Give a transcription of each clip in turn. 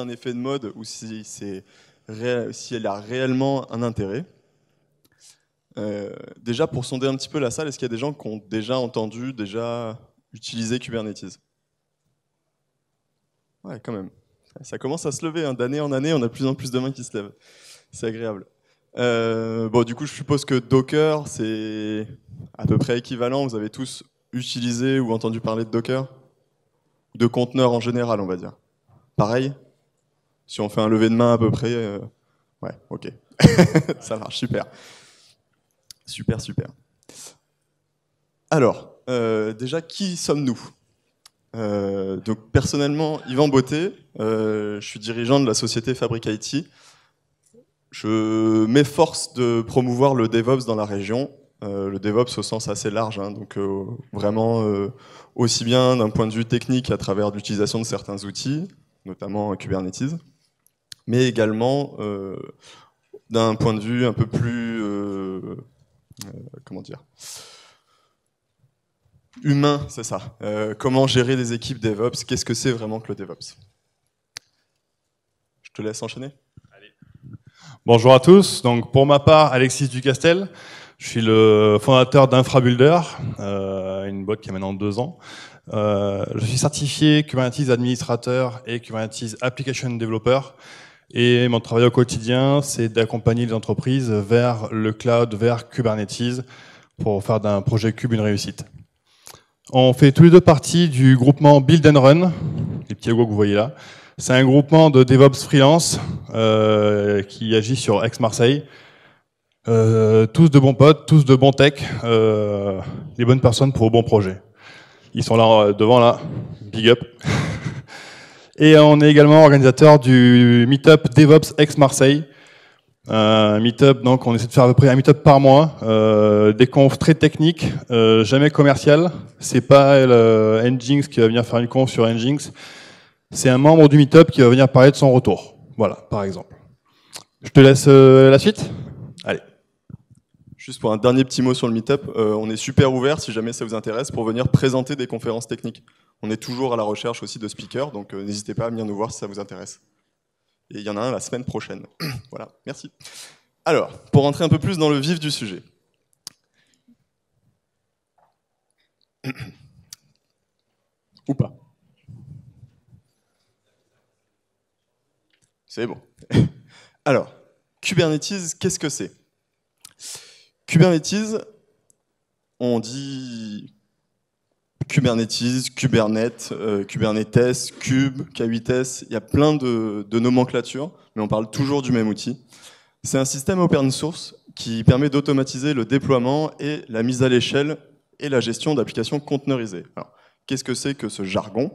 un effet de mode ou si, c'est si elle a réellement un intérêt. Euh, déjà, pour sonder un petit peu la salle, est-ce qu'il y a des gens qui ont déjà entendu, déjà utilisé Kubernetes Ouais, quand même. Ça commence à se lever. Hein. D'année en année, on a de plus en plus de mains qui se lèvent. C'est agréable. Euh, bon, du coup, je suppose que Docker, c'est à peu près équivalent. Vous avez tous utilisé ou entendu parler de Docker De conteneurs en général, on va dire. Pareil si on fait un lever de main à peu près, euh, ouais, ok. Ça marche, super. Super, super. Alors, euh, déjà, qui sommes-nous euh, donc personnellement, Yvan Beauté, je suis dirigeant de la société Fabric IT. Je m'efforce de promouvoir le DevOps dans la région. le DevOps au sens assez large, hein, donc vraiment aussi bien d'un point de vue technique à travers l'utilisation de certains outils, notamment Kubernetes, mais également euh, d'un point de vue un peu plus euh, euh, comment dire humain, c'est ça. comment gérer des équipes DevOps Qu'est-ce que c'est vraiment que le DevOps Je te laisse enchaîner. Bonjour à tous. Donc pour ma part, Alexis Ducastel. Je suis le fondateur d'Infrabuilder, une boîte qui a maintenant deux ans. je suis certifié Kubernetes administrateur et Kubernetes application developer. Et mon travail au quotidien, c'est d'accompagner les entreprises vers le cloud, vers Kubernetes, pour faire d'un projet Cube une réussite. On fait tous les deux partie du groupement Build and Run, les petits logos que vous voyez là. C'est un groupement de DevOps freelance euh, qui agit sur Aix-Marseille. Euh, tous de bons potes, tous de bons tech, euh, les bonnes personnes pour le bon projet. Ils sont là euh, devant là, big up. Et on est également organisateur du Meetup DevOps ex Marseille. Euh, un meetup, donc on essaie de faire à peu près un meetup par mois, euh, des confs très techniques, euh, jamais commerciales. C'est pas le Nginx qui va venir faire une conf sur Nginx. C'est un membre du meetup qui va venir parler de son retour. Voilà, par exemple. Je te laisse la suite. Allez. Juste pour un dernier petit mot sur le meetup, on est super ouvert si jamais ça vous intéresse pour venir présenter des conférences techniques. On est toujours à la recherche aussi de speakers, donc euh, n'hésitez pas à venir nous voir si ça vous intéresse. Et il y en a un la semaine prochaine. voilà, merci. Alors, pour rentrer un peu plus dans le vif du sujet. Ou pas. C'est bon. Alors, Kubernetes, qu'est-ce que c'est Kubernetes, on dit Kubernetes, euh, Kubernetes, Kubernetes, Kube, K8s, il y a plein de, nomenclatures, mais on parle toujours du même outil. C'est un système open source qui permet d'automatiser le déploiement et la mise à l'échelle et la gestion d'applications conteneurisées. Alors, qu'est-ce que c'est que ce jargon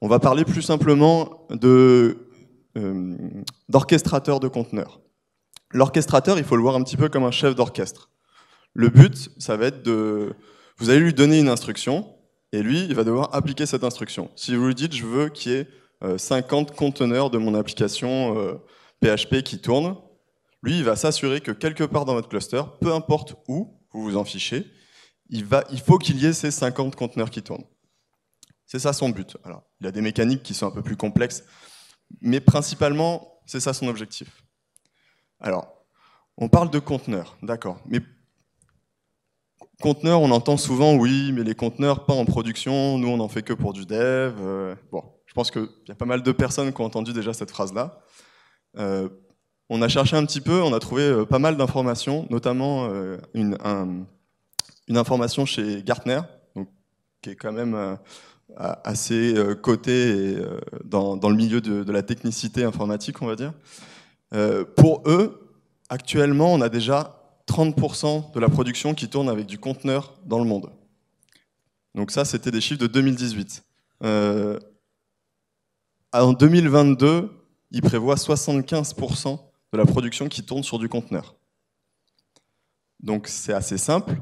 On va parler plus simplement d'orchestrateur de, euh, de conteneurs. L'orchestrateur, il faut le voir un petit peu comme un chef d'orchestre. Le but, ça va être de... Vous allez lui donner une instruction, et lui, il va devoir appliquer cette instruction. Si vous lui dites, je veux qu'il y ait 50 euh, conteneurs de mon application PHP euh, qui tournent, lui, il va s'assurer que quelque part dans votre cluster, peu importe où vous vous en fichez, il, va, il faut qu'il y ait ces 50 conteneurs qui tournent. C'est ça son but. Alors, il a des mécaniques qui sont un peu plus complexes, mais principalement, c'est ça son objectif. Alors, on parle de conteneurs, d'accord. Mais Conteneurs, on entend souvent oui, mais les conteneurs pas en production, nous on n'en fait que pour du dev. Euh, bon, je pense qu'il y a pas mal de personnes qui ont entendu déjà cette phrase-là. Euh, on a cherché un petit peu, on a trouvé euh, pas mal d'informations, notamment une, information chez Gartner, qui est quand même assez cotée dans, le milieu de, de, la technicité informatique, on va dire. pour eux, actuellement, on a déjà 30% de la production qui tourne avec du conteneur dans le monde. Donc ça, c'était des chiffres de 2018. Euh, en 2022, il prévoit 75% de la production qui tourne sur du conteneur. Donc c'est assez simple.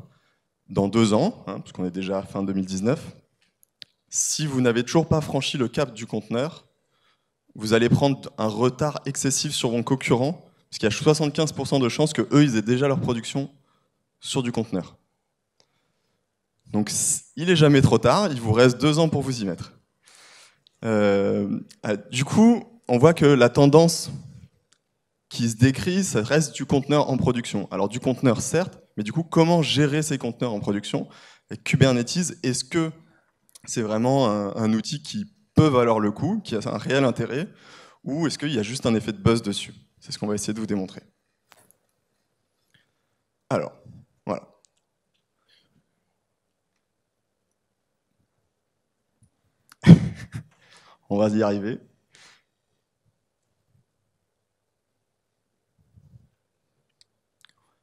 Dans deux ans, hein, puisqu'on est déjà à fin 2019, si vous n'avez toujours pas franchi le cap du conteneur, vous allez prendre un retard excessif sur vos concurrents parce qu'il y a 75% de chances que eux, ils aient déjà leur production sur du conteneur. Donc il n'est jamais trop tard, il vous reste deux ans pour vous y mettre. Euh, ah, du coup, on voit que la tendance qui se décrit, ça reste du conteneur en production. Alors du conteneur, certes, mais du coup, comment gérer ces conteneurs en production Et Kubernetes, est-ce que c'est vraiment un, un, outil qui peut valoir le coup, qui a un réel intérêt, ou est-ce qu'il y a juste un effet de buzz dessus c'est ce qu'on va essayer de vous démontrer. Alors, voilà. On va y arriver.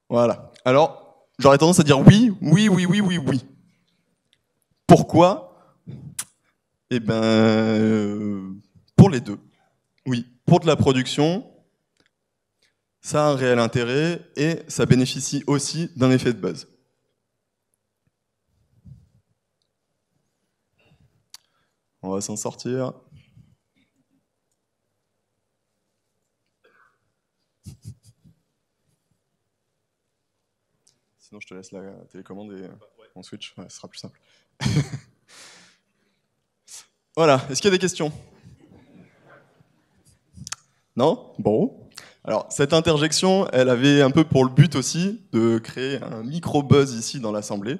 Voilà. Alors, j'aurais tendance à dire oui, oui, oui, oui, oui, oui. Pourquoi Eh bien, euh, pour les deux. Oui, pour de la production ça a un réel intérêt et ça bénéficie aussi d'un effet de buzz. On va s'en sortir. Sinon, je te laisse la télécommande et on switch, sera plus simple. voilà, est-ce qu'il y a des questions Non Bon cette interjection, elle avait un peu pour le but aussi de créer un micro-buzz ici dans l'Assemblée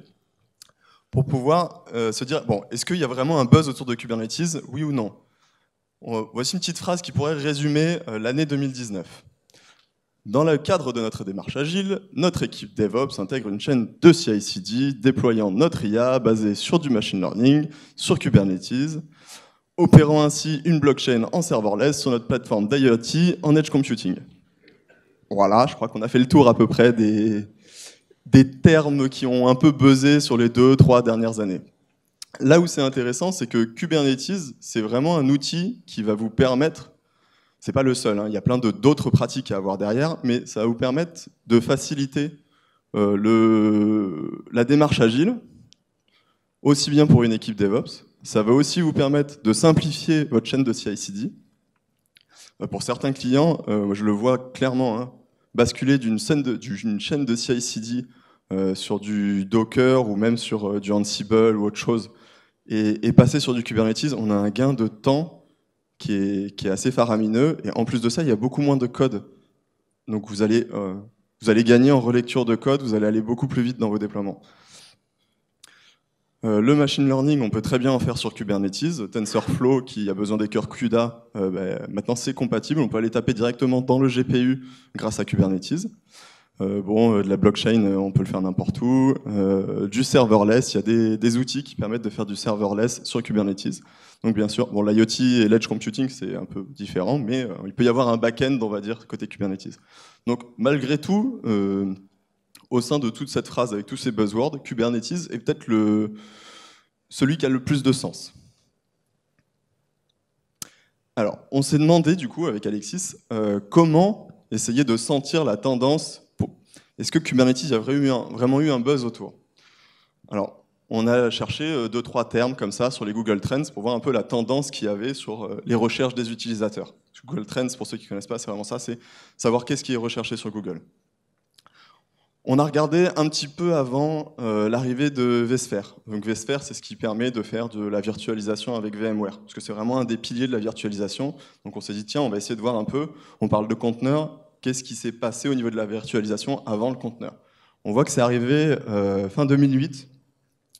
pour pouvoir euh, se dire, bon, est-ce qu'il y a vraiment un buzz autour de Kubernetes, oui ou non Voici une petite phrase qui pourrait résumer euh, l'année 2019. Dans le cadre de notre démarche agile, notre équipe DevOps intègre une chaîne de CI/CD déployant notre IA basée sur du machine learning, sur Kubernetes, opérant ainsi une blockchain en serverless sur notre plateforme d'IoT en edge computing. Voilà, je crois qu'on a fait le tour à peu près des, termes qui ont un peu buzzé sur les deux, trois dernières années. Là où c'est intéressant, c'est que Kubernetes, c'est vraiment un outil qui va vous permettre, c'est pas le seul, hein, il y a plein d'autres pratiques à avoir derrière, mais ça va vous permettre de faciliter euh, la démarche agile, aussi bien pour une équipe DevOps, ça va aussi vous permettre de simplifier votre chaîne de CI/CD. Euh, pour certains clients, euh, je le vois clairement, hein, basculer d'une chaîne de CI/CD euh, sur du Docker ou même sur euh, du Ansible ou autre chose et, passer sur du Kubernetes, on a un gain de temps qui est, assez faramineux. Et en plus de ça, il y a beaucoup moins de code. Donc vous allez, euh, vous allez gagner en relecture de code, vous allez aller beaucoup plus vite dans vos déploiements. Euh, le machine learning, on peut très bien en faire sur Kubernetes. TensorFlow, qui a besoin des cœurs CUDA, euh, bah, maintenant c'est compatible. On peut aller taper directement dans le GPU grâce à Kubernetes. Euh, bon, de la blockchain, on peut le faire n'importe où. du serverless, il y a des, outils qui permettent de faire du serverless sur Kubernetes. Donc bien sûr, bon, l'IoT et l'edge computing, c'est un peu différent, mais il peut y avoir un back-end, on va dire, côté Kubernetes. Donc malgré tout, au sein de toute cette phrase avec tous ces buzzwords, Kubernetes est peut-être celui qui a le plus de sens. Alors, on s'est demandé du coup avec Alexis euh, comment essayer de sentir la tendance. Est-ce que Kubernetes a vraiment eu un, vraiment eu un buzz autour Alors, on a cherché euh, deux trois termes comme ça sur les Google Trends pour voir un peu la tendance qu'il y avait sur euh, les recherches des utilisateurs. Google Trends, pour ceux qui ne connaissent pas, c'est vraiment ça, c'est savoir qu'est-ce qui est recherché sur Google. On a regardé un petit peu avant euh, l'arrivée de vSphere. Donc vSphere, c'est ce qui permet de faire de la virtualisation avec VMware, parce que c'est vraiment un des piliers de la virtualisation. Donc on s'est dit, tiens, on va essayer de voir un peu, on parle de conteneur, qu'est-ce qui s'est passé au niveau de la virtualisation avant le conteneur On voit que c'est arrivé euh, fin 2008,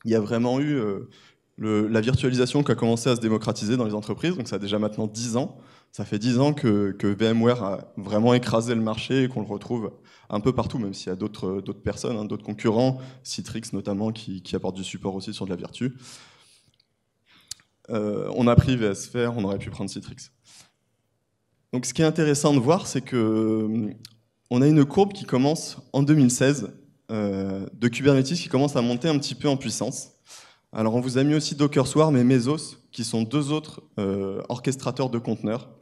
il y a vraiment eu euh, la virtualisation qui a commencé à se démocratiser dans les entreprises, donc ça a déjà maintenant 10 ans ça fait 10 ans que, VMware a vraiment écrasé le marché et qu'on le retrouve un peu partout, même s'il y a d'autres personnes, hein, d'autres concurrents, Citrix notamment, qui, apporte du support aussi sur de la virtu. Euh, on a pris VSphere, on aurait pu prendre Citrix. Donc ce qui est intéressant de voir, c'est que euh, on a une courbe qui commence en 2016 euh, de Kubernetes qui commence à monter un petit peu en puissance. Alors on vous a mis aussi Docker Swarm et Mesos, qui sont deux autres orchestrateurs de conteneurs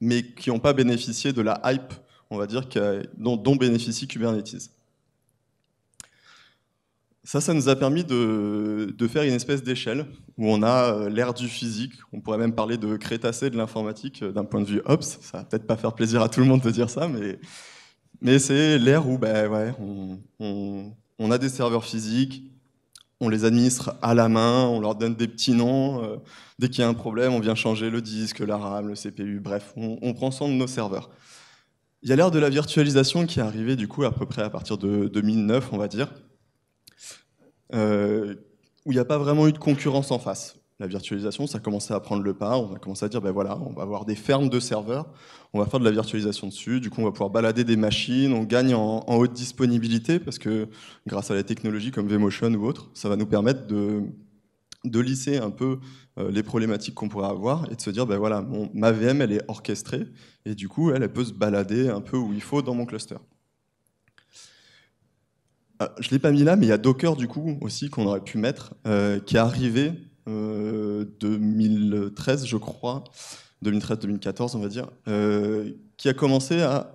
mais qui n'ont pas bénéficié de la hype, on va dire, dont, bénéficie Kubernetes. Ça, ça nous a permis de, faire une espèce d'échelle où on a euh, l'ère du physique, on pourrait même parler de crétacé de l'informatique euh, d'un point de vue ops, ça va peut-être pas faire plaisir à tout le monde de dire ça, mais, mais c'est l'ère où ben, ouais, on, a des serveurs physiques, on les administre à la main, on leur donne des petits noms. Euh, dès qu'il y a un problème, on vient changer le disque, la RAM, le CPU, bref, on, prend soin de nos serveurs. Il y a l'ère de la virtualisation qui est arrivée du coup à peu près à partir de 2009, on va dire, euh, où il n'y a pas vraiment eu de concurrence en face la virtualisation, ça a commencé à prendre le pas, on a commencé à dire, ben voilà, on va avoir des fermes de serveurs, on va faire de la virtualisation dessus, du coup on va pouvoir balader des machines, on gagne en, haute disponibilité, parce que grâce à la technologie comme Vmotion ou autre, ça va nous permettre de, lisser un peu euh, les problématiques qu'on pourrait avoir et de se dire, ben voilà, ma VM, elle est orchestrée, et du coup, elle, peut se balader un peu où il faut dans mon cluster. Euh, je ne l'ai pas mis là, mais il y a Docker, du coup, aussi, qu'on aurait pu mettre, euh, qui est arrivé 2013, euh, je crois, 2013-2014, on va dire, euh, qui a commencé à,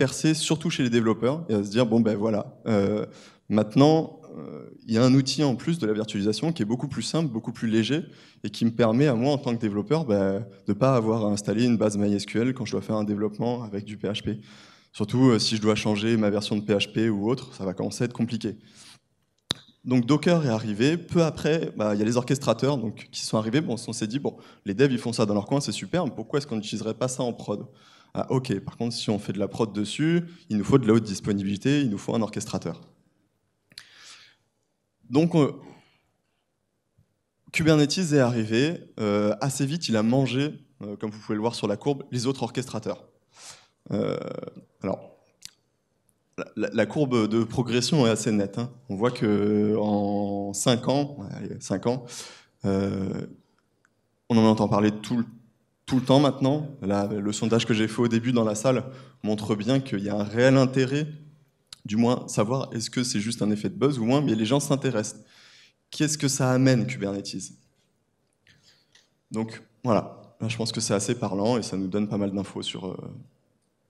percer surtout chez les développeurs et à se dire bon ben voilà, euh, maintenant il y a un outil en plus de la virtualisation qui est beaucoup plus simple, beaucoup plus léger et qui me permet à moi en tant que développeur ben, de ne pas avoir à installer une base MySQL quand je dois faire un développement avec du PHP. Surtout si je dois changer ma version de PHP ou autre, ça va commencer à être compliqué. Donc Docker est arrivé. Peu après, bah, il y a les orchestrateurs donc, qui sont arrivés. Bon, on s'est dit, bon, les devs, ils font ça dans leur coin, c'est super, mais pourquoi est-ce qu'on n'utiliserait pas ça en prod ah, Ok, par contre, si on fait de la prod dessus, il nous faut de la haute disponibilité, il nous faut un orchestrateur. Donc, euh, Kubernetes est arrivé. Euh, assez vite, il a mangé, euh, comme vous pouvez le voir sur la courbe, les autres orchestrateurs. alors, la, courbe de progression est assez nette. Hein. On voit que en 5 ans, euh, on en entend parler tout, le temps maintenant. le sondage que j'ai fait au début dans la salle montre bien qu'il y a un réel intérêt, du moins savoir est-ce que c'est juste un effet de buzz ou moins, mais les gens s'intéressent. Qu'est-ce que ça amène Kubernetes Donc voilà, je pense que c'est assez parlant et ça nous donne pas mal d'infos sur, euh,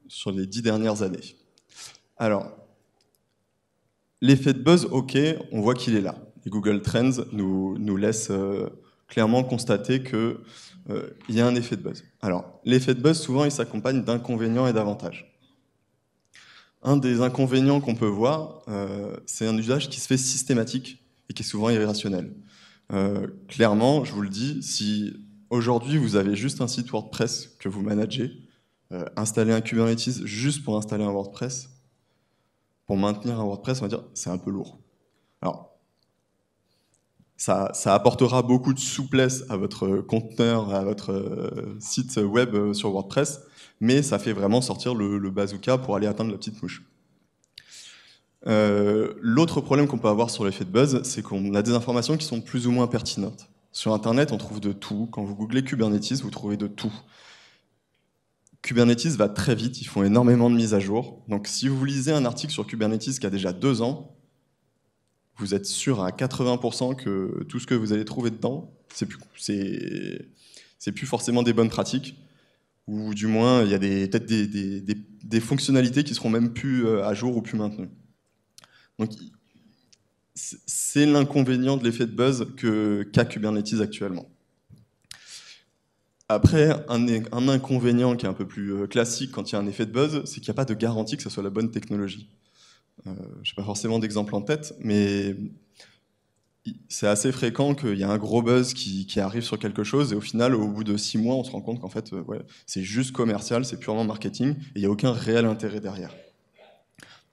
sur les dix dernières années. Alors, l'effet de buzz, ok, on voit qu'il est là. Google Trends nous, laisse euh, clairement constater qu'il euh, y a un effet de buzz. Alors, l'effet de buzz, souvent, il s'accompagne d'inconvénients et d'avantages. Un des inconvénients qu'on peut voir, euh, c'est un usage qui se fait systématique et qui est souvent irrationnel. clairement, je vous le dis, si aujourd'hui vous avez juste un site WordPress que vous managez, installer un Kubernetes juste pour installer un WordPress, pour maintenir un WordPress, on va dire c'est un peu lourd. Alors, ça, apportera beaucoup de souplesse à votre conteneur, à votre euh, site web euh, sur WordPress, mais ça fait vraiment sortir le, bazooka pour aller atteindre la petite mouche. Euh, l'autre problème qu'on peut avoir sur l'effet de buzz, c'est qu'on a des informations qui sont plus ou moins pertinentes. Sur Internet, on trouve de tout. Quand vous googlez Kubernetes, vous trouvez de tout. Kubernetes va très vite, ils font énormément de mises à jour. Donc si vous lisez un article sur Kubernetes qui a déjà deux ans, vous êtes sûr à 80% que tout ce que vous allez trouver dedans, c'est plus, plus forcément des bonnes pratiques, ou du moins il y a peut-être des, des, fonctionnalités qui seront même plus euh, à jour ou plus maintenues. Donc c'est l'inconvénient de l'effet de buzz que, qu'a Kubernetes actuellement. Après, un, inconvénient qui est un peu plus euh, classique quand il y a un effet de buzz, c'est qu'il n'y a pas de garantie que ce soit la bonne technologie. Euh, je n'ai pas forcément d'exemple en tête, mais c'est assez fréquent qu'il y a un gros buzz qui, arrive sur quelque chose et au final, au bout de six mois, on se rend compte qu'en fait, euh, c'est juste commercial, c'est purement marketing et il n'y a aucun réel intérêt derrière.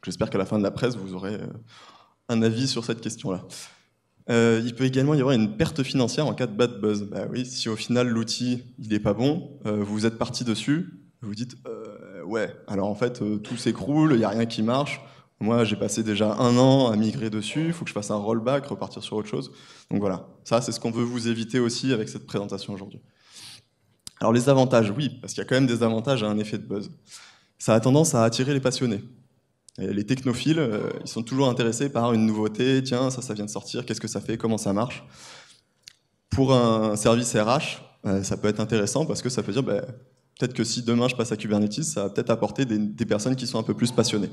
J'espère qu'à la fin de la presse, vous aurez un avis sur cette question-là. Euh, il peut également y avoir une perte financière en cas de bad buzz. Bah oui, si au final l'outil il n'est pas bon, euh, vous êtes parti dessus, vous dites euh, ouais, alors en fait tout s'écroule, il n'y a rien qui marche. Moi j'ai passé déjà un an à migrer dessus, il faut que je fasse un rollback, repartir sur autre chose. Donc voilà, ça c'est ce qu'on veut vous éviter aussi avec cette présentation aujourd'hui. Alors les avantages, oui, parce qu'il y a quand même des avantages à un effet de buzz. Ça a tendance à attirer les passionnés les technophiles, euh, ils sont toujours intéressés par une nouveauté, tiens, ça, ça vient de sortir, qu'est-ce que ça fait, comment ça marche. Pour un service RH, euh, ça peut être intéressant parce que ça peut dire, bah, peut-être que si demain je passe à Kubernetes, ça va peut-être apporter des, des, personnes qui sont un peu plus passionnées.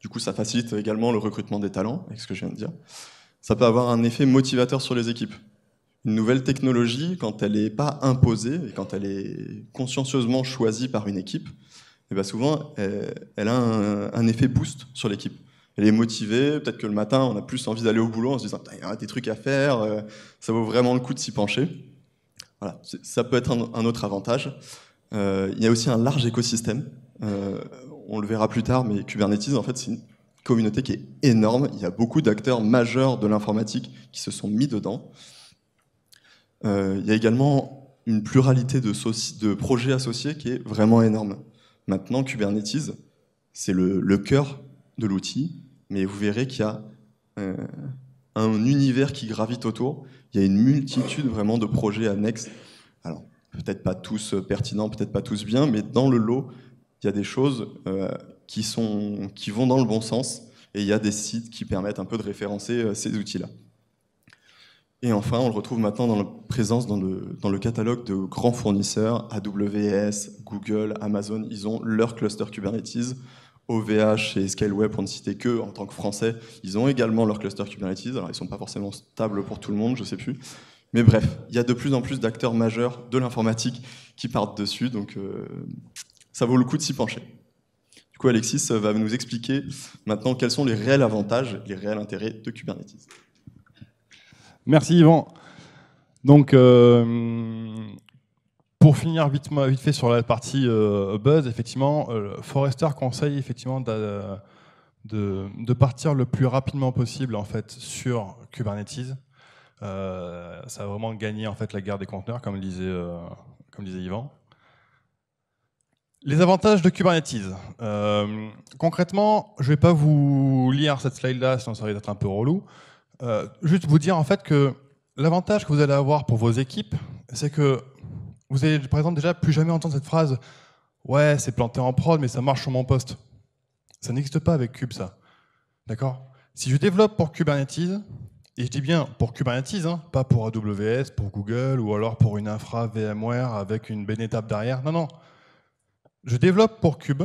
Du coup, ça facilite également le recrutement des talents, avec ce que je viens de dire. Ça peut avoir un effet motivateur sur les équipes. Une nouvelle technologie, quand elle n'est pas imposée et quand elle est consciencieusement choisie par une équipe, et bah, souvent, elle, a un, effet boost sur l'équipe. Elle est motivée, peut-être que le matin, on a plus envie d'aller au boulot en se disant il y a des trucs à faire, euh, ça vaut vraiment le coup de s'y pencher. Voilà, ça peut être un, autre avantage. Euh, il y a aussi un large écosystème. Euh, on le verra plus tard, mais Kubernetes, en fait, c'est une communauté qui est énorme. Il y a beaucoup d'acteurs majeurs de l'informatique qui se sont mis dedans. il y a également une pluralité de, de projets associés qui est vraiment énorme. Maintenant, Kubernetes, c'est le, cœur de l'outil, mais vous verrez qu'il y a euh, un univers qui gravite autour. Il y a une multitude vraiment de projets annexes. Alors, peut-être pas tous euh, pertinents, peut-être pas tous bien, mais dans le lot, il y a des choses euh, qui, sont, qui vont dans le bon sens et il y a des sites qui permettent un peu de référencer ces outils-là. Et enfin, on le retrouve maintenant dans la présence dans le, catalogue de grands fournisseurs, AWS, Google, Amazon, ils ont leur cluster Kubernetes. OVH et ScaleWeb, pour ne citer que, en tant que Français, ils ont également leur cluster Kubernetes. Alors, ils ne sont pas forcément stables pour tout le monde, je ne sais plus. Mais bref, il y a de plus en plus d'acteurs majeurs de l'informatique qui partent dessus, donc euh, ça vaut le coup de s'y pencher. Du coup, Alexis euh, va nous expliquer maintenant quels sont les réels avantages, les réels intérêts de Kubernetes. Merci Yvan. Donc, euh, pour finir vite, fait sur la partie euh, buzz, effectivement, euh, Forrester conseille effectivement de, partir le plus rapidement possible en fait sur Kubernetes. ça a vraiment gagné en fait la guerre des conteneurs, comme disait, comme disait Yvan. Les avantages de Kubernetes. concrètement, je ne vais pas vous lire cette slide-là, sinon ça risque d'être un peu relou. Euh, juste vous dire en fait que l'avantage que vous allez avoir pour vos équipes, c'est que vous allez par exemple déjà plus jamais entendre cette phrase Ouais, c'est planté en prod, mais ça marche sur mon poste. Ça n'existe pas avec Cube, ça. D'accord Si je développe pour Kubernetes, et je dis bien pour Kubernetes, hein, pas pour AWS, pour Google, ou alors pour une infra VMware avec une belle derrière. Non, non. Je développe pour Cube,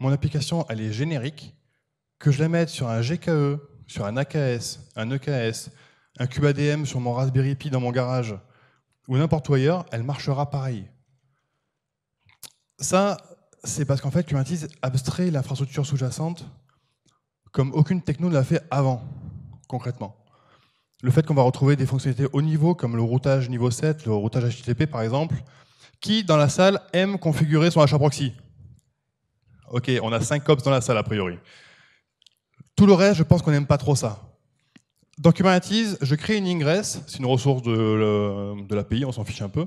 mon application, elle est générique, que je la mette sur un GKE, sur un AKS, un EKS, un CubeADM sur mon Raspberry Pi dans mon garage, ou n'importe où ailleurs, elle marchera pareil. Ça, c'est parce qu'en fait, Kubernetes abstrait l'infrastructure sous-jacente comme aucune techno ne l'a fait avant, concrètement. Le fait qu'on va retrouver des fonctionnalités haut niveau, comme le routage niveau 7, le routage HTTP par exemple, qui dans la salle aime configurer son HAProxy. proxy Ok, on a 5 cops dans la salle a priori. Tout le reste, je pense qu'on n'aime pas trop ça. Dans Kubernetes, je crée une ingress, c'est une ressource de, de l'API, on s'en fiche un peu.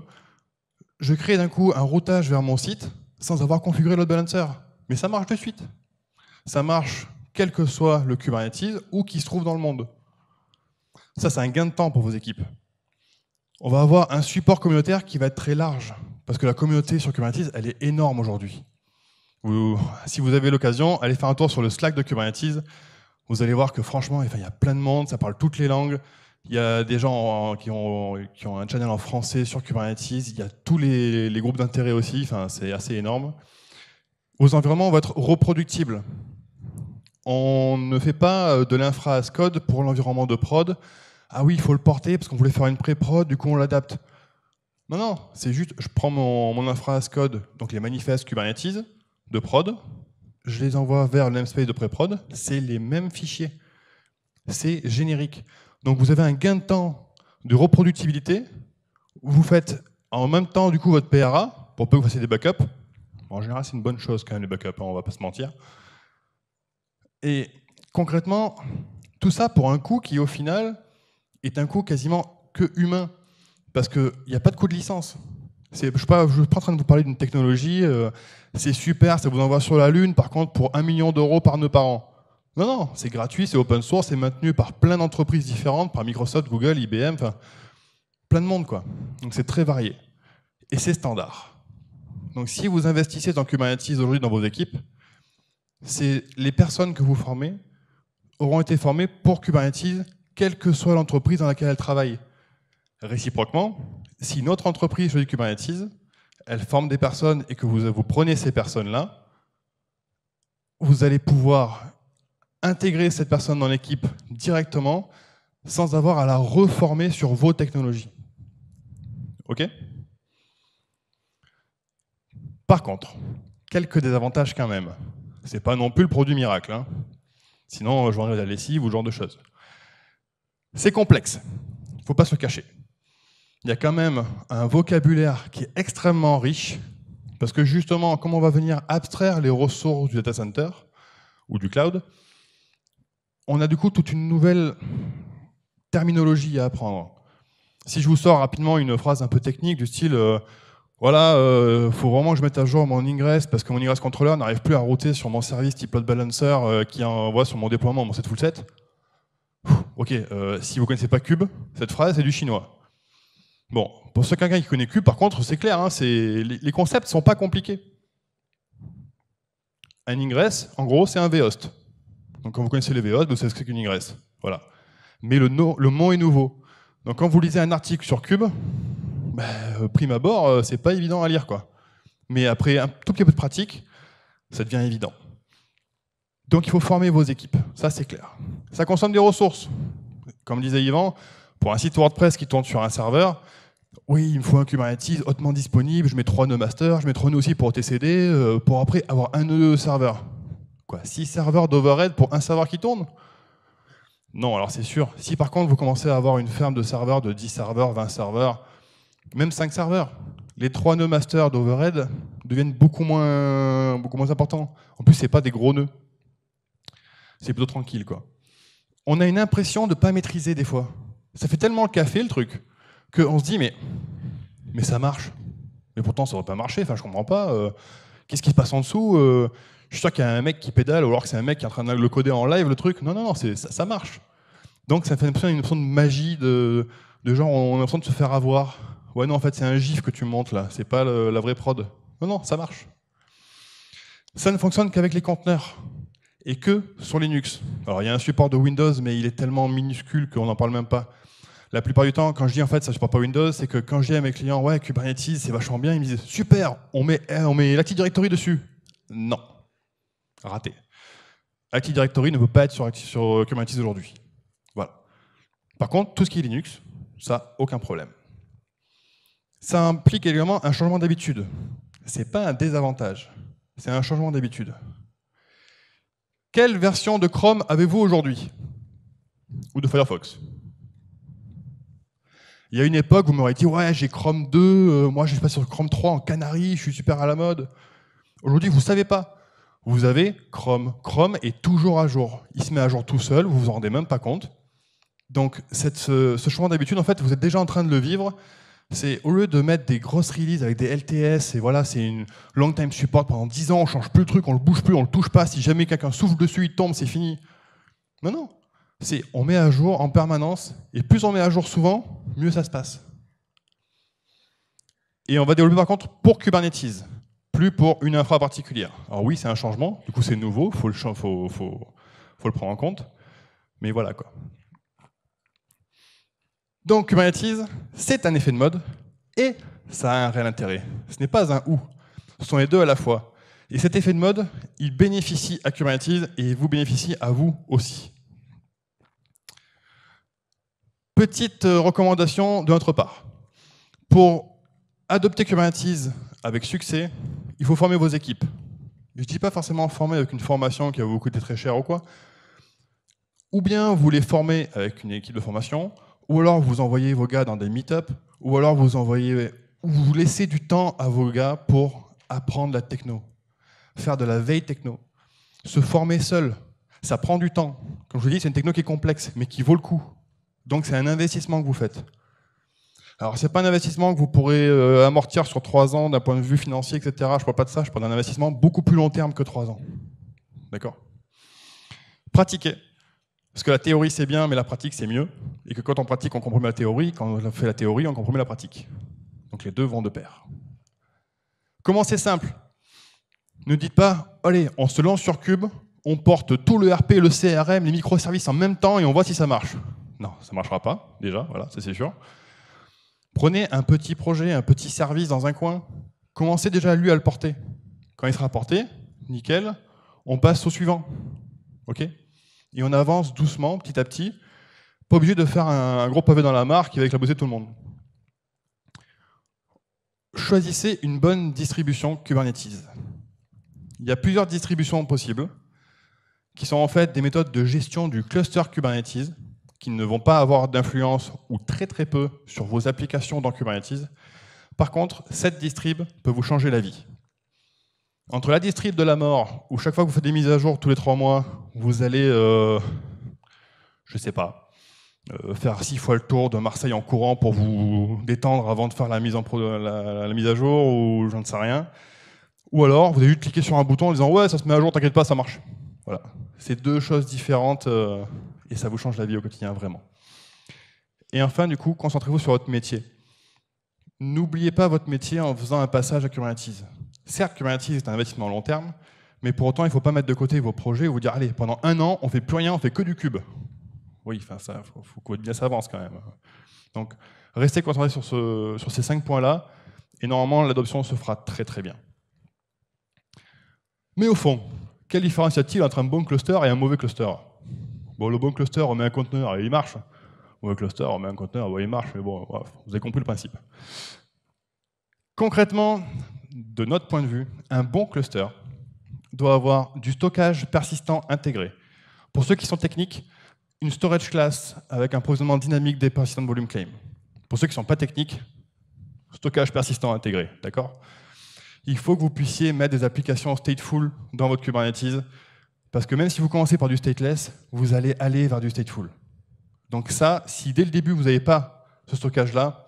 Je crée d'un coup un routage vers mon site sans avoir configuré l'autre balancer. Mais ça marche de suite. Ça marche quel que soit le Kubernetes ou qui se trouve dans le monde. Ça, c'est un gain de temps pour vos équipes. On va avoir un support communautaire qui va être très large, parce que la communauté sur Kubernetes, elle est énorme aujourd'hui. Si vous avez l'occasion, allez faire un tour sur le Slack de Kubernetes. Vous allez voir que franchement, il y a plein de monde, ça parle toutes les langues. Il y a des gens qui, ont, un channel en français sur Kubernetes. Il y a tous les, groupes d'intérêt aussi. Enfin, c'est assez énorme. Aux environnements vont être reproductibles. On ne fait pas euh, de l'infra as code pour l'environnement de prod. Ah oui, il faut le porter parce qu'on voulait faire une pré-prod, du coup on l'adapte. Non, non, c'est juste, je prends mon, mon infra as code, donc les manifestes Kubernetes de prod, je les envoie vers le namespace de pré-prod, c'est les mêmes fichiers. C'est générique. Donc vous avez un gain de temps de reproductibilité. vous faites en même temps du coup votre PRA, pour peu que vous fassiez des backups. En général, c'est une bonne chose quand même les backups, On hein, on va pas se mentir. Et concrètement, tout ça pour un coût qui au final est un coût quasiment que humain. Parce qu'il n'y a pas de coût de licence. Je ne suis, pas en train de vous parler d'une technologie, euh, c'est super, ça vous envoie sur la Lune, par contre, pour 1 million d'euros par nœud par an. Non, non, c'est gratuit, c'est open source, c'est maintenu par plein d'entreprises différentes, par Microsoft, Google, IBM, enfin, plein de monde, quoi. Donc c'est très varié. Et c'est standard. Donc si vous investissez dans Kubernetes aujourd'hui dans vos équipes, c'est les personnes que vous formez auront été formées pour Kubernetes, quelle que soit l'entreprise dans laquelle elles travaillent. Réciproquement, si notre entreprise choisit Kubernetes, elle forme des personnes et que vous, prenez ces personnes-là, vous allez pouvoir intégrer cette personne dans l'équipe directement sans avoir à la reformer sur vos technologies. OK Par contre, quelques désavantages quand même. C'est pas non plus le produit miracle. Hein. Sinon, je vendrais de la lessive ou ce genre de choses. C'est complexe. Il ne faut pas se cacher il y a quand même un vocabulaire qui est extrêmement riche, parce que justement, comme on va venir abstraire les ressources du data center ou du cloud, on a du coup toute une nouvelle terminologie à apprendre. Si je vous sors rapidement une phrase un peu technique du style euh, voilà, il euh, faut vraiment que je mette à jour mon ingress parce que mon ingress controller n'arrive plus à router sur mon service type load balancer euh, qui envoie sur mon déploiement mon set full set. ok, si vous ne connaissez pas Cube, cette phrase est du chinois. Bon, pour ceux quelqu'un qui connaissent Cube, par contre, c'est clair, hein, les, concepts sont pas compliqués. Un ingress, en gros, c'est un vhost. Donc quand vous connaissez les vhost, vous savez ce que c'est qu'une ingress. Voilà. Mais le, mot est nouveau. Donc quand vous lisez un article sur Cube, bah, euh, prime abord, euh, c'est pas évident à lire. quoi. Mais après un tout petit peu de pratique, ça devient évident. Donc il faut former vos équipes, ça c'est clair. Ça consomme des ressources. Comme disait Yvan, pour un site WordPress qui tourne sur un serveur, oui, il me faut un Kubernetes hautement disponible, je mets trois nœuds master, je mets trois nœuds aussi pour TCD, euh, pour après avoir un nœud serveur. Quoi, six serveurs d'overhead pour un serveur qui tourne Non, alors c'est sûr. Si par contre vous commencez à avoir une ferme de serveurs de 10 serveurs, 20 serveurs, même 5 serveurs, les trois nœuds master d'overhead deviennent beaucoup moins, beaucoup moins importants. En plus, c'est pas des gros nœuds. C'est plutôt tranquille, quoi. On a une impression de ne pas maîtriser des fois. Ça fait tellement le café le truc qu'on se dit mais, mais ça marche. Mais pourtant ça aurait pas marché, enfin je comprends pas. Euh, qu'est-ce qui se passe en dessous euh, Je suis sûr qu'il y a un mec qui pédale ou alors que c'est un mec qui est en train de le coder en live le truc. Non, non, non, ça, marche. Donc ça fait une notion de magie, de, de genre on a l'impression de se faire avoir. Ouais non en fait c'est un gif que tu montes là, c'est pas la vraie prod. Non, non, ça marche. Ça ne fonctionne qu'avec les conteneurs et que sur Linux. Alors il y a un support de Windows, mais il est tellement minuscule qu'on n'en parle même pas la plupart du temps, quand je dis en fait ça supporte pas Windows, c'est que quand je dis à mes clients ouais Kubernetes c'est vachement bien, ils me disent super, on met hein, on met l'Active Directory dessus. Non, raté. Active Directory ne peut pas être sur, Kubernetes aujourd'hui. Voilà. Par contre, tout ce qui est Linux, ça aucun problème. Ça implique également un changement d'habitude. C'est pas un désavantage, c'est un changement d'habitude. Quelle version de Chrome avez-vous aujourd'hui ou de Firefox il y a une époque, vous m'aurez dit, ouais, j'ai Chrome 2, euh, moi je suis pas sur Chrome 3 en Canary, je suis super à la mode. Aujourd'hui, vous savez pas. Vous avez Chrome. Chrome est toujours à jour. Il se met à jour tout seul, vous vous en rendez même pas compte. Donc cette, ce, chemin changement d'habitude, en fait, vous êtes déjà en train de le vivre. C'est au lieu de mettre des grosses releases avec des LTS et voilà, c'est une long time support pendant 10 ans, on change plus le truc, on le bouge plus, on le touche pas. Si jamais quelqu'un souffle dessus, il tombe, c'est fini. Non, non c'est on met à jour en permanence, et plus on met à jour souvent, mieux ça se passe. Et on va développer par contre pour Kubernetes, plus pour une infra particulière. Alors oui, c'est un changement, du coup c'est nouveau, il faut, faut le, prendre en compte, mais voilà quoi. Donc Kubernetes, c'est un effet de mode, et ça a un réel intérêt. Ce n'est pas un ou, ce sont les deux à la fois. Et cet effet de mode, il bénéficie à Kubernetes et vous bénéficie à vous aussi. Petite euh, recommandation de notre part. Pour adopter Kubernetes avec succès, il faut former vos équipes. Je ne dis pas forcément former avec une formation qui va vous coûter très cher ou quoi. Ou bien vous les formez avec une équipe de formation, ou alors vous envoyez vos gars dans des meet ups ou alors vous envoyez, vous laissez du temps à vos gars pour apprendre la techno, faire de la veille techno, se former seul. Ça prend du temps. Comme je vous dis, c'est une techno qui est complexe, mais qui vaut le coup. Donc c'est un investissement que vous faites. Alors c'est pas un investissement que vous pourrez euh, amortir sur trois ans d'un point de vue financier, etc. Je parle pas de ça, je parle d'un investissement beaucoup plus long terme que trois ans. D'accord Pratiquez. Parce que la théorie c'est bien, mais la pratique c'est mieux. Et que quand on pratique, on compromet la théorie. Quand on fait la théorie, on compromet la pratique. Donc les deux vont de pair. Comment c'est simple Ne dites pas, allez, on se lance sur Cube, on porte tout le RP, le CRM, les microservices en même temps et on voit si ça marche non, ça ne marchera pas, déjà, voilà, ça c'est sûr. Prenez un petit projet, un petit service dans un coin, commencez déjà lui à le porter. Quand il sera porté, nickel, on passe au suivant. OK Et on avance doucement, petit à petit, pas obligé de faire un, un gros pavé dans la mare qui va éclabousser tout le monde. Choisissez une bonne distribution Kubernetes. Il y a plusieurs distributions possibles qui sont en fait des méthodes de gestion du cluster Kubernetes qui ne vont pas avoir d'influence ou très très peu sur vos applications dans Kubernetes. Par contre, cette distrib peut vous changer la vie. Entre la distrib de la mort, où chaque fois que vous faites des mises à jour tous les trois mois, vous allez, euh, je sais pas, euh, faire six fois le tour de Marseille en courant pour vous détendre avant de faire la mise, en la, mise à jour, ou je ne sais rien. Ou alors, vous avez juste cliquer sur un bouton en disant « Ouais, ça se met à jour, t'inquiète pas, ça marche ». Voilà. C'est deux choses différentes. Euh, et ça vous change la vie au quotidien vraiment. Et enfin, du coup, concentrez-vous sur votre métier. N'oubliez pas votre métier en faisant un passage à Kubernetes. Certes, Kubernetes est un investissement à long terme, mais pour autant, il ne faut pas mettre de côté vos projets et vous dire, allez, pendant un an, on ne fait plus rien, on fait que du cube. Oui, enfin, ça, faut, faut que bien s'avance quand même. Donc, restez concentrés sur, sur ces cinq points-là, et normalement, l'adoption se fera très très bien. Mais au fond, quelle différence y a-t-il entre un bon cluster et un mauvais cluster Bon, le bon cluster, on met un conteneur et il marche. Bon, le cluster, on met un conteneur, et il marche, mais bon, vous avez compris le principe. Concrètement, de notre point de vue, un bon cluster doit avoir du stockage persistant intégré. Pour ceux qui sont techniques, une storage class avec un provisionnement dynamique des persistent volume claim. Pour ceux qui ne sont pas techniques, stockage persistant intégré, d'accord Il faut que vous puissiez mettre des applications stateful dans votre Kubernetes parce que même si vous commencez par du stateless, vous allez aller vers du stateful. Donc ça, si dès le début vous n'avez pas ce stockage-là,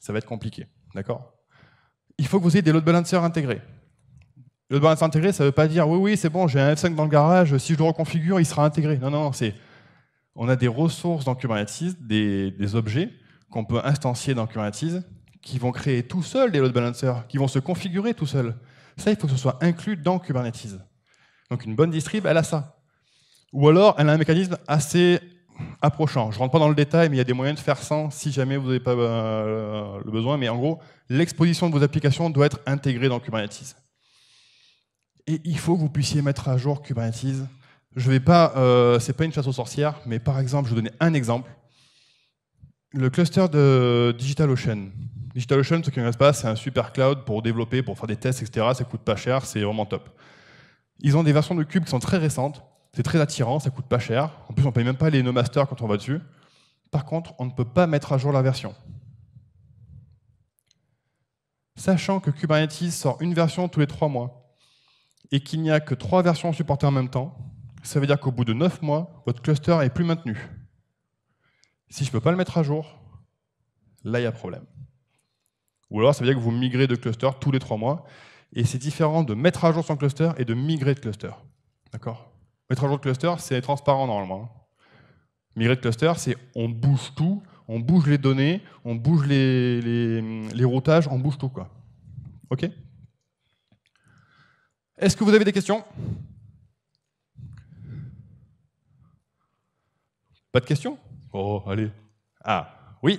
ça va être compliqué. D'accord Il faut que vous ayez des load balancers intégrés. Le load balancer intégré, ça ne veut pas dire oui, oui, c'est bon, j'ai un F5 dans le garage, si je le reconfigure, il sera intégré. Non, non, c'est on a des ressources dans Kubernetes, des, des objets qu'on peut instancier dans Kubernetes, qui vont créer tout seuls des load balancers, qui vont se configurer tout seuls. Ça, il faut que ce soit inclus dans Kubernetes. Donc une bonne distrib, elle a ça. Ou alors, elle a un mécanisme assez approchant. Je ne rentre pas dans le détail, mais il y a des moyens de faire ça, si jamais vous n'avez pas euh, le besoin. Mais en gros, l'exposition de vos applications doit être intégrée dans Kubernetes. Et il faut que vous puissiez mettre à jour Kubernetes. Je vais pas, euh, c'est pas une chasse aux sorcières, mais par exemple, je vais vous donner un exemple. Le cluster de DigitalOcean. DigitalOcean, ce qui ne pas, c'est un super cloud pour développer, pour faire des tests, etc. Ça coûte pas cher, c'est vraiment top. Ils ont des versions de cubes qui sont très récentes, c'est très attirant, ça coûte pas cher. En plus, on ne paye même pas les no masters quand on va dessus. Par contre, on ne peut pas mettre à jour la version. Sachant que Kubernetes sort une version tous les trois mois et qu'il n'y a que trois versions supportées en même temps, ça veut dire qu'au bout de neuf mois, votre cluster est plus maintenu. Si je ne peux pas le mettre à jour, là, il y a problème. Ou alors, ça veut dire que vous migrez de cluster tous les trois mois et c'est différent de mettre à jour son cluster et de migrer de cluster. D'accord Mettre à jour de cluster, c'est transparent normalement. Hein. Migrer de cluster, c'est on bouge tout, on bouge les données, on bouge les, les, les routages, on bouge tout. Quoi. OK Est-ce que vous avez des questions Pas de questions Oh, allez. Ah, oui.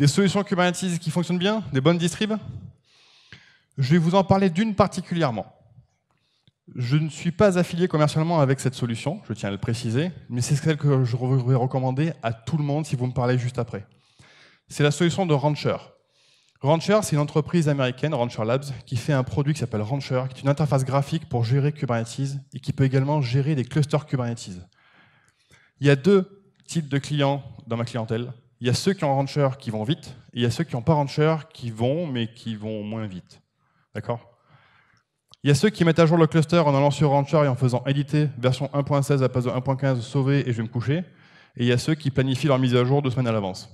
Des solutions Kubernetes qui fonctionnent bien Des bonnes distribs Je vais vous en parler d'une particulièrement. Je ne suis pas affilié commercialement avec cette solution, je tiens à le préciser, mais c'est celle que je vais recommander à tout le monde si vous me parlez juste après. C'est la solution de Rancher. Rancher, c'est une entreprise américaine, Rancher Labs, qui fait un produit qui s'appelle Rancher, qui est une interface graphique pour gérer Kubernetes et qui peut également gérer des clusters Kubernetes. Il y a deux types de clients dans ma clientèle il y a ceux qui ont rancher qui vont vite, et il y a ceux qui n'ont pas rancher qui vont, mais qui vont moins vite. D'accord Il y a ceux qui mettent à jour le cluster en allant sur rancher et en faisant éditer version 1.16 à pas 1.15, sauver et je vais me coucher. Et il y a ceux qui planifient leur mise à jour deux semaines à l'avance.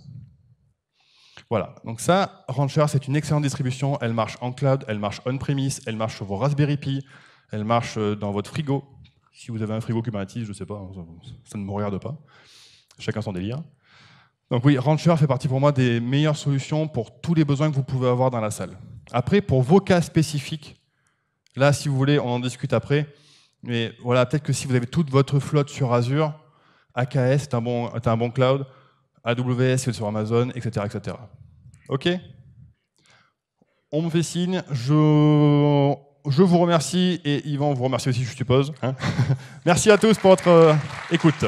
Voilà, donc ça, Rancher, c'est une excellente distribution. Elle marche en cloud, elle marche on-premise, elle marche sur vos Raspberry Pi, elle marche euh, dans votre frigo. Si vous avez un frigo Kubernetes, je ne sais pas, hein, ça ne me regarde pas. Chacun son délire. Donc oui, Rancher fait partie pour moi des meilleures solutions pour tous les besoins que vous pouvez avoir dans la salle. Après, pour vos cas spécifiques, là, si vous voulez, on en discute après. Mais voilà, peut-être que si vous avez toute votre flotte sur Azure, AKS est un bon, un bon cloud, AWS sur Amazon, etc. etc. OK On me fait signe. Je, je vous remercie et Yvan vous remercie aussi, je suppose. Hein. Merci à tous pour votre euh, écoute.